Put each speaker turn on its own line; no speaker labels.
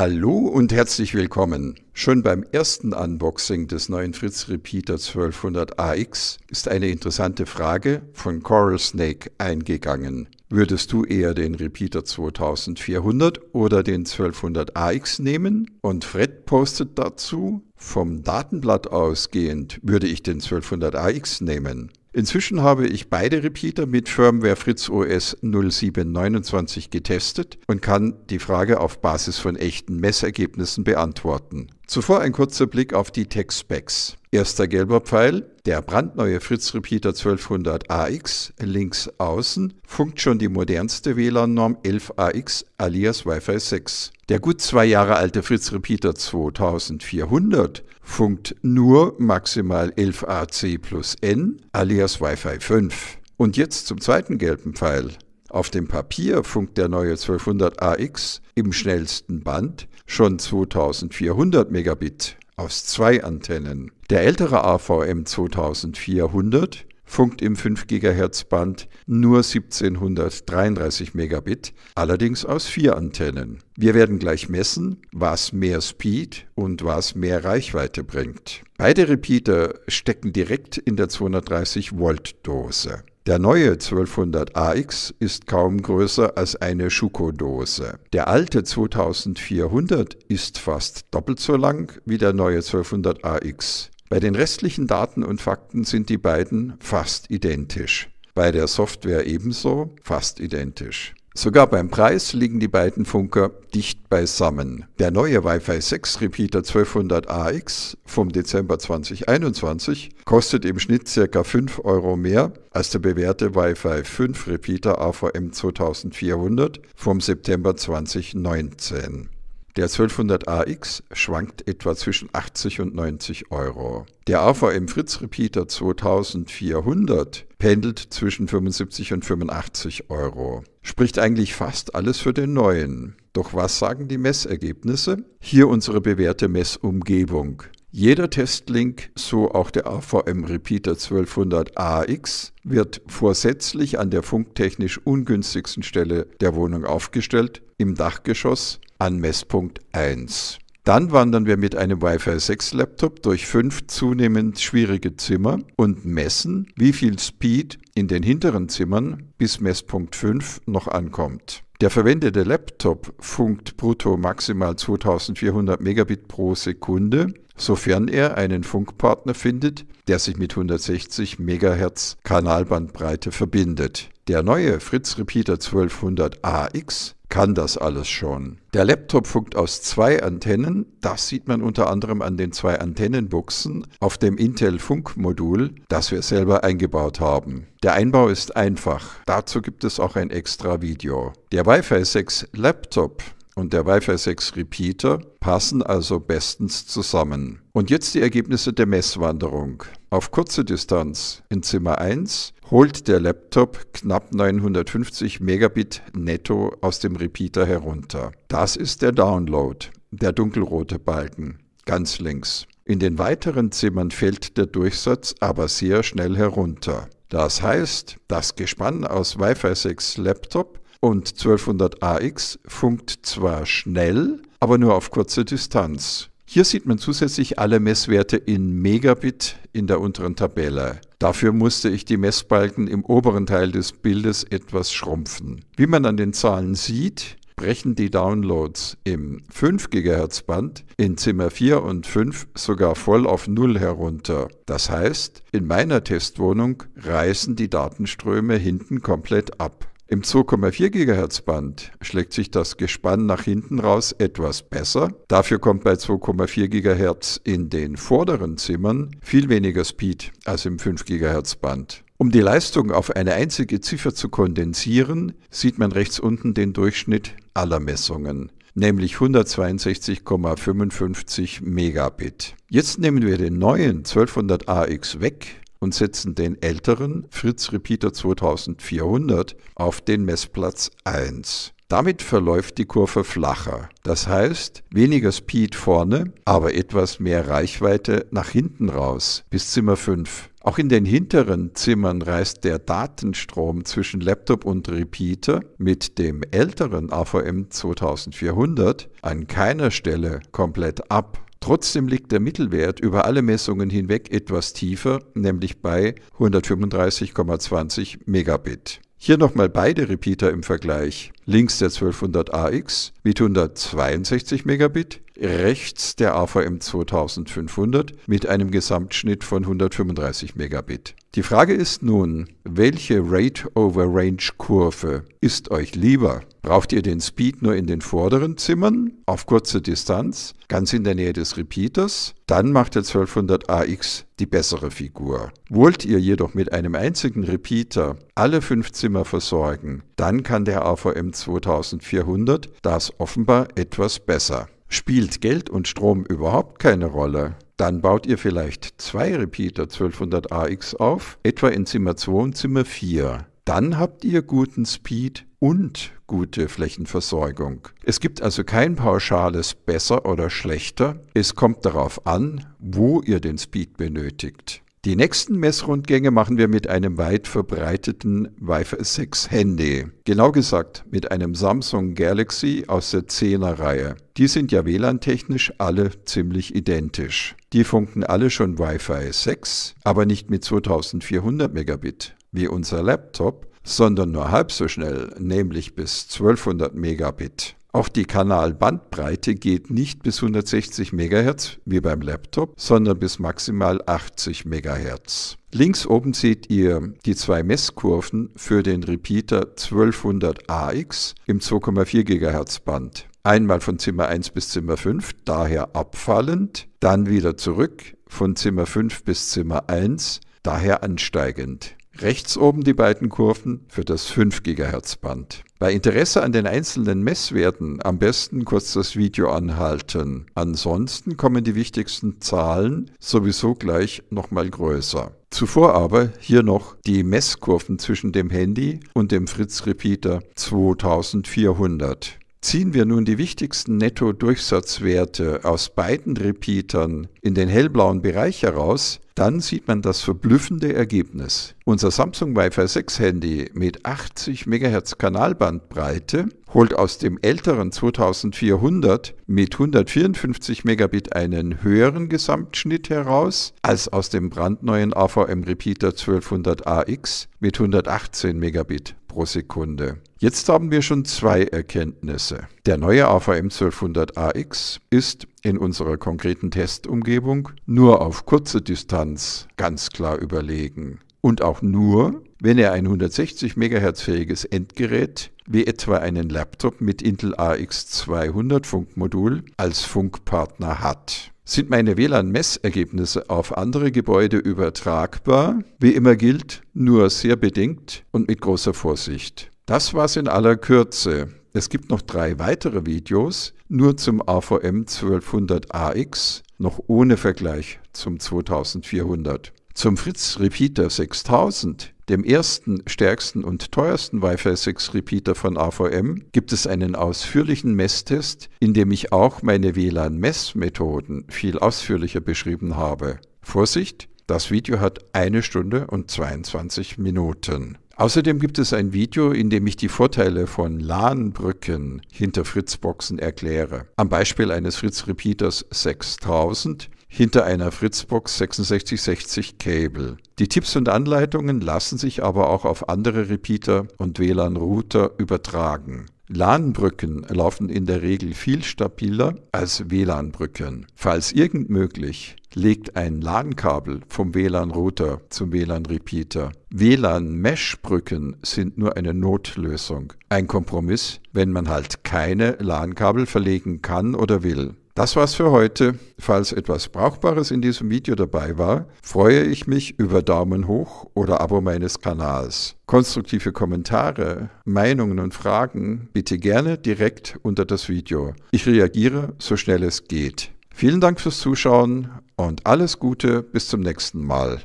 Hallo und herzlich willkommen. Schon beim ersten Unboxing des neuen Fritz Repeater 1200 AX ist eine interessante Frage von Coral Snake eingegangen. Würdest du eher den Repeater 2400 oder den 1200 AX nehmen? Und Fred postet dazu, vom Datenblatt ausgehend würde ich den 1200 AX nehmen. Inzwischen habe ich beide Repeater mit Firmware Fritz OS 0729 getestet und kann die Frage auf Basis von echten Messergebnissen beantworten Zuvor ein kurzer Blick auf die Tech-Specs. Erster gelber Pfeil, der brandneue Fritz Repeater 1200 AX links außen funkt schon die modernste WLAN-Norm 11AX alias Wi-Fi 6. Der gut zwei Jahre alte Fritz Repeater 2400 funkt nur maximal 11AC plus N alias Wi-Fi 5. Und jetzt zum zweiten gelben Pfeil. Auf dem Papier funkt der neue 1200 AX im schnellsten Band schon 2400 Megabit aus zwei Antennen. Der ältere AVM 2400 funkt im 5 GHz Band nur 1733 Megabit, allerdings aus vier Antennen. Wir werden gleich messen, was mehr Speed und was mehr Reichweite bringt. Beide Repeater stecken direkt in der 230 Volt Dose. Der neue 1200 AX ist kaum größer als eine Schuko-Dose. Der alte 2400 ist fast doppelt so lang wie der neue 1200 AX. Bei den restlichen Daten und Fakten sind die beiden fast identisch. Bei der Software ebenso fast identisch. Sogar beim Preis liegen die beiden Funker dicht beisammen. Der neue Wi-Fi 6 Repeater 1200AX vom Dezember 2021 kostet im Schnitt ca. 5 Euro mehr als der bewährte Wi-Fi 5 Repeater AVM 2400 vom September 2019. Der 1200 AX schwankt etwa zwischen 80 und 90 Euro. Der AVM Fritz Repeater 2400 pendelt zwischen 75 und 85 Euro. Spricht eigentlich fast alles für den neuen. Doch was sagen die Messergebnisse? Hier unsere bewährte Messumgebung. Jeder Testlink, so auch der AVM Repeater 1200 AX, wird vorsätzlich an der funktechnisch ungünstigsten Stelle der Wohnung aufgestellt, im Dachgeschoss, an Messpunkt 1. Dann wandern wir mit einem Wi-Fi 6 Laptop durch fünf zunehmend schwierige Zimmer und messen, wie viel Speed in den hinteren Zimmern bis Messpunkt 5 noch ankommt. Der verwendete Laptop funkt brutto maximal 2400 Megabit pro Sekunde, sofern er einen Funkpartner findet, der sich mit 160 MHz Kanalbandbreite verbindet. Der neue Fritz Repeater 1200AX kann das alles schon. Der Laptop funkt aus zwei Antennen, das sieht man unter anderem an den zwei Antennenbuchsen auf dem Intel Funkmodul, das wir selber eingebaut haben. Der Einbau ist einfach, dazu gibt es auch ein extra Video. Der Wi-Fi 6 Laptop und der Wi-Fi 6 Repeater passen also bestens zusammen. Und jetzt die Ergebnisse der Messwanderung. Auf kurze Distanz in Zimmer 1 holt der Laptop knapp 950 Megabit netto aus dem Repeater herunter. Das ist der Download, der dunkelrote Balken, ganz links. In den weiteren Zimmern fällt der Durchsatz aber sehr schnell herunter. Das heißt, das Gespann aus Wi-Fi 6 Laptop und 1200 AX funkt zwar schnell, aber nur auf kurze Distanz. Hier sieht man zusätzlich alle Messwerte in Megabit in der unteren Tabelle. Dafür musste ich die Messbalken im oberen Teil des Bildes etwas schrumpfen. Wie man an den Zahlen sieht, brechen die Downloads im 5 GHz Band in Zimmer 4 und 5 sogar voll auf Null herunter. Das heißt, in meiner Testwohnung reißen die Datenströme hinten komplett ab. Im 2,4 GHz Band schlägt sich das Gespann nach hinten raus etwas besser. Dafür kommt bei 2,4 GHz in den vorderen Zimmern viel weniger Speed als im 5 GHz Band. Um die Leistung auf eine einzige Ziffer zu kondensieren, sieht man rechts unten den Durchschnitt aller Messungen nämlich 162,55 Megabit. Jetzt nehmen wir den neuen 1200AX weg und setzen den älteren Fritz Repeater 2400 auf den Messplatz 1. Damit verläuft die Kurve flacher. Das heißt, weniger Speed vorne, aber etwas mehr Reichweite nach hinten raus bis Zimmer 5. Auch in den hinteren Zimmern reißt der Datenstrom zwischen Laptop und Repeater mit dem älteren AVM 2400 an keiner Stelle komplett ab. Trotzdem liegt der Mittelwert über alle Messungen hinweg etwas tiefer, nämlich bei 135,20 Megabit. Hier nochmal beide Repeater im Vergleich. Links der 1200AX mit 162 Megabit, rechts der AVM 2500 mit einem Gesamtschnitt von 135 Megabit. Die Frage ist nun, welche Rate-over-Range-Kurve ist euch lieber? Braucht ihr den Speed nur in den vorderen Zimmern, auf kurze Distanz, ganz in der Nähe des Repeaters? Dann macht der 1200 AX die bessere Figur. Wollt ihr jedoch mit einem einzigen Repeater alle fünf Zimmer versorgen, dann kann der AVM 2400 das offenbar etwas besser. Spielt Geld und Strom überhaupt keine Rolle? Dann baut ihr vielleicht zwei Repeater 1200AX auf, etwa in Zimmer 2 und Zimmer 4. Dann habt ihr guten Speed und gute Flächenversorgung. Es gibt also kein pauschales besser oder schlechter. Es kommt darauf an, wo ihr den Speed benötigt. Die nächsten Messrundgänge machen wir mit einem weit verbreiteten Wi-Fi 6 Handy. Genau gesagt mit einem Samsung Galaxy aus der 10er Reihe. Die sind ja WLAN-technisch alle ziemlich identisch. Die funken alle schon Wi-Fi 6, aber nicht mit 2400 Megabit wie unser Laptop, sondern nur halb so schnell, nämlich bis 1200 Megabit. Auch die Kanalbandbreite geht nicht bis 160 MHz wie beim Laptop, sondern bis maximal 80 MHz. Links oben seht ihr die zwei Messkurven für den Repeater 1200AX im 2,4 GHz Band. Einmal von Zimmer 1 bis Zimmer 5, daher abfallend, dann wieder zurück von Zimmer 5 bis Zimmer 1, daher ansteigend. Rechts oben die beiden Kurven für das 5 GHz Band. Bei Interesse an den einzelnen Messwerten am besten kurz das Video anhalten. Ansonsten kommen die wichtigsten Zahlen sowieso gleich nochmal größer. Zuvor aber hier noch die Messkurven zwischen dem Handy und dem Fritz Repeater 2400. Ziehen wir nun die wichtigsten Netto-Durchsatzwerte aus beiden Repeatern in den hellblauen Bereich heraus, dann sieht man das verblüffende Ergebnis. Unser Samsung Wi-Fi 6 Handy mit 80 MHz Kanalbandbreite holt aus dem älteren 2400 mit 154 Megabit einen höheren Gesamtschnitt heraus als aus dem brandneuen AVM Repeater 1200AX mit 118 Megabit pro Sekunde. Jetzt haben wir schon zwei Erkenntnisse. Der neue AVM 1200 AX ist in unserer konkreten Testumgebung nur auf kurze Distanz ganz klar überlegen. Und auch nur, wenn er ein 160 MHz fähiges Endgerät wie etwa einen Laptop mit Intel AX200 Funkmodul als Funkpartner hat. Sind meine WLAN-Messergebnisse auf andere Gebäude übertragbar? Wie immer gilt, nur sehr bedingt und mit großer Vorsicht. Das war's in aller Kürze. Es gibt noch drei weitere Videos, nur zum AVM 1200AX, noch ohne Vergleich zum 2400. Zum Fritz Repeater 6000, dem ersten, stärksten und teuersten Wi-Fi 6 Repeater von AVM, gibt es einen ausführlichen Messtest, in dem ich auch meine WLAN-Messmethoden viel ausführlicher beschrieben habe. Vorsicht, das Video hat eine Stunde und 22 Minuten. Außerdem gibt es ein Video, in dem ich die Vorteile von LAN-Brücken hinter Fritzboxen erkläre. Am Beispiel eines Fritz-Repeaters 6000 hinter einer Fritzbox 6660 Cable. Die Tipps und Anleitungen lassen sich aber auch auf andere Repeater und WLAN-Router übertragen. LAN-Brücken laufen in der Regel viel stabiler als WLAN-Brücken. Falls irgend möglich, legt ein LAN-Kabel vom WLAN-Router zum WLAN-Repeater. WLAN-Mesh-Brücken sind nur eine Notlösung, ein Kompromiss, wenn man halt keine LAN-Kabel verlegen kann oder will. Das war's für heute. Falls etwas Brauchbares in diesem Video dabei war, freue ich mich über Daumen hoch oder Abo meines Kanals. Konstruktive Kommentare, Meinungen und Fragen bitte gerne direkt unter das Video. Ich reagiere so schnell es geht. Vielen Dank fürs Zuschauen und alles Gute bis zum nächsten Mal.